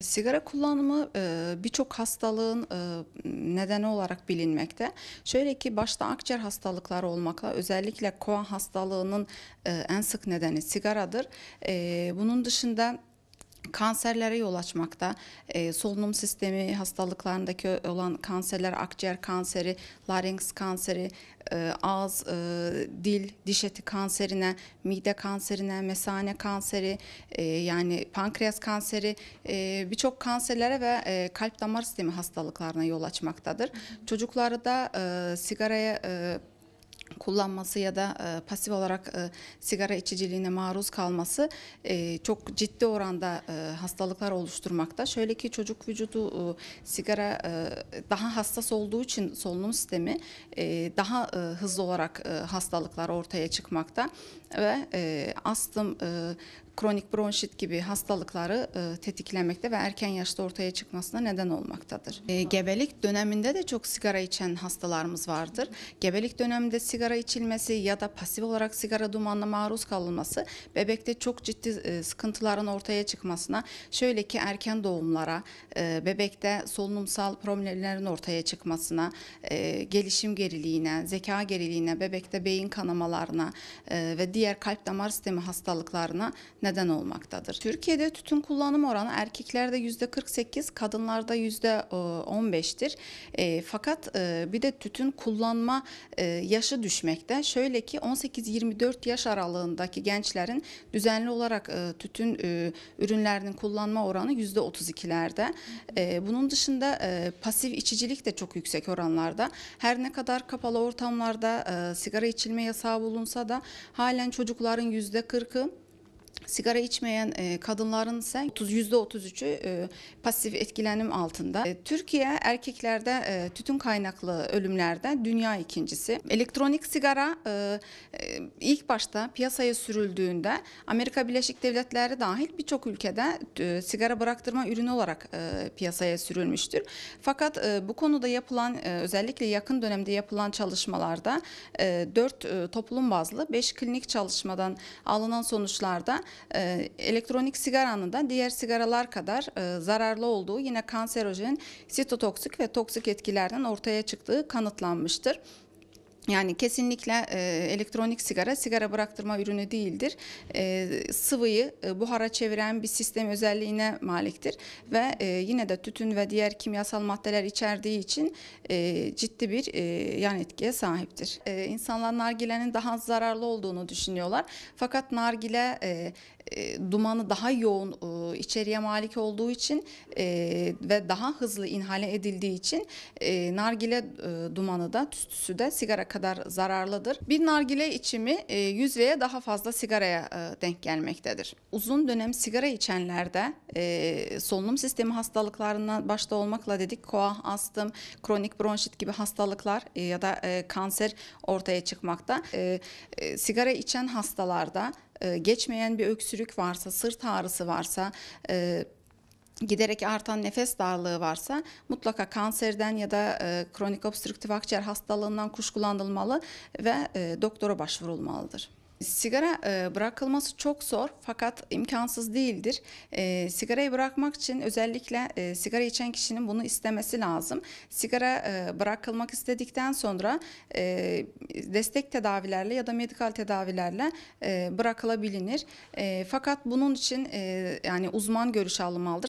Sigara kullanımı e, birçok hastalığın e, nedeni olarak bilinmekte. Şöyle ki başta akciğer hastalıkları olmakla özellikle koa hastalığının e, en sık nedeni sigaradır. Bunun dışında kanserlere yol açmakta. E, solunum sistemi hastalıklarındaki olan kanserler, akciğer kanseri, larynx kanseri, e, ağız, e, dil, diş eti kanserine, mide kanserine, mesane kanseri, e, yani pankreas kanseri e, birçok kanserlere ve e, kalp damar sistemi hastalıklarına yol açmaktadır. Çocukları da e, sigaraya e, kullanması ya da e, pasif olarak e, sigara içiciliğine maruz kalması e, çok ciddi oranda e, hastalıklar oluşturmakta. Şöyle ki çocuk vücudu e, sigara e, daha hassas olduğu için solunum sistemi e, daha e, hızlı olarak e, hastalıklar ortaya çıkmakta ve e, astım, e, kronik bronşit gibi hastalıkları e, tetiklemekte ve erken yaşta ortaya çıkmasına neden olmaktadır. E, gebelik döneminde de çok sigara içen hastalarımız vardır. Gebelik döneminde sigara içilmesi ya da pasif olarak sigara dumanına maruz kalınması bebekte çok ciddi e, sıkıntıların ortaya çıkmasına, şöyle ki erken doğumlara, e, bebekte solunumsal problemlerin ortaya çıkmasına, e, gelişim geriliğine, zeka geriliğine, bebekte beyin kanamalarına e, ve diğer kalp damar sistemi hastalıklarına neden olmaktadır. Türkiye'de tütün kullanım oranı erkeklerde yüzde %48, kadınlarda yüzde %15'tir. E, e, fakat e, bir de tütün kullanma e, yaşı düşmekte. Şöyle ki 18-24 yaş aralığındaki gençlerin düzenli olarak e, tütün e, ürünlerinin kullanma oranı yüzde %32'lerde. E, bunun dışında e, pasif içicilik de çok yüksek oranlarda. Her ne kadar kapalı ortamlarda e, sigara içilme yasağı bulunsa da halen çocukların yüzde %40'ı Sigara içmeyen e, kadınların ise %33'ü e, pasif etkilenim altında. E, Türkiye erkeklerde tütün kaynaklı ölümlerde dünya ikincisi. Elektronik sigara ilk başta piyasaya sürüldüğünde Amerika Birleşik Devletleri dahil birçok ülkede sigara bıraktırma ürünü olarak piyasaya sürülmüştür. Fakat bu konuda yapılan özellikle yakın dönemde yapılan çalışmalarda 4 toplum bazlı 5 klinik çalışmadan alınan sonuçlarda ee, elektronik sigaranın da diğer sigaralar kadar e, zararlı olduğu yine kanserojen, sitotoksik ve toksik etkilerden ortaya çıktığı kanıtlanmıştır. Yani kesinlikle e, elektronik sigara sigara bıraktırma ürünü değildir. E, sıvıyı e, buhara çeviren bir sistem özelliğine maliktir ve e, yine de tütün ve diğer kimyasal maddeler içerdiği için e, ciddi bir e, yan etkiye sahiptir. E, insanlar nargilenin daha zararlı olduğunu düşünüyorlar. Fakat nargile e, e, dumanı daha yoğun e, içeriye malik olduğu için e, ve daha hızlı inhale edildiği için e, nargile e, dumanı da tüstüsü de sigara kadar zararlıdır. Bir nargile içimi 100 e, veya daha fazla sigaraya e, denk gelmektedir. Uzun dönem sigara içenlerde e, solunum sistemi hastalıklarına başta olmakla dedik koah, astım, kronik bronşit gibi hastalıklar ya da kanser ortaya çıkmakta. Sigara içen hastalarda geçmeyen bir öksürük varsa, sırt ağrısı varsa, giderek artan nefes darlığı varsa mutlaka kanserden ya da e, kronik obstrüktif akciğer hastalığından kuşkulanılmalı ve e, doktora başvurulmalıdır. Sigara e, bırakılması çok zor fakat imkansız değildir. E, sigarayı bırakmak için özellikle e, sigara içen kişinin bunu istemesi lazım. Sigara bırakılmak istedikten sonra destek tedavilerle ya da medikal tedavilerle bırakılabilinir fakat bunun için yani uzman görüşü alınmalıdır.